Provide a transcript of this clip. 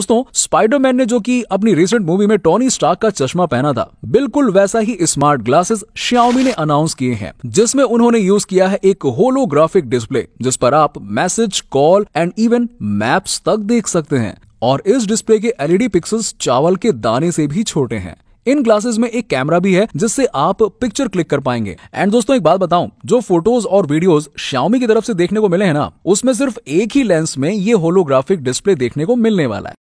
दोस्तों स्पाइडरमैन ने जो कि अपनी रिसेंट मूवी में टॉनी स्टार्क का चश्मा पहना था बिल्कुल वैसा ही स्मार्ट ग्लासेस श्यामी ने अनाउंस किए हैं जिसमें उन्होंने यूज किया है एक होलोग्राफिक डिस्प्ले जिस पर आप message call and even maps तक देख सकते हैं और इस डिस्प्ले के एलईडी पिक्सल्स e चावल के दाने से भी छोटे हैं इन ग्लासेस में एक कैमरा भी है जिससे आप पिक्चर क्लिक कर पाएंगे एंड दोस्तों एक बात बताऊं जो फोटोज और वीडियोस शाओमी की तरफ से देखने को मिले हैं ना उसमें सिर्फ एक ही लेंस में ये होलोग्राफिक डिस्प्ले देखने को मिलने वाला है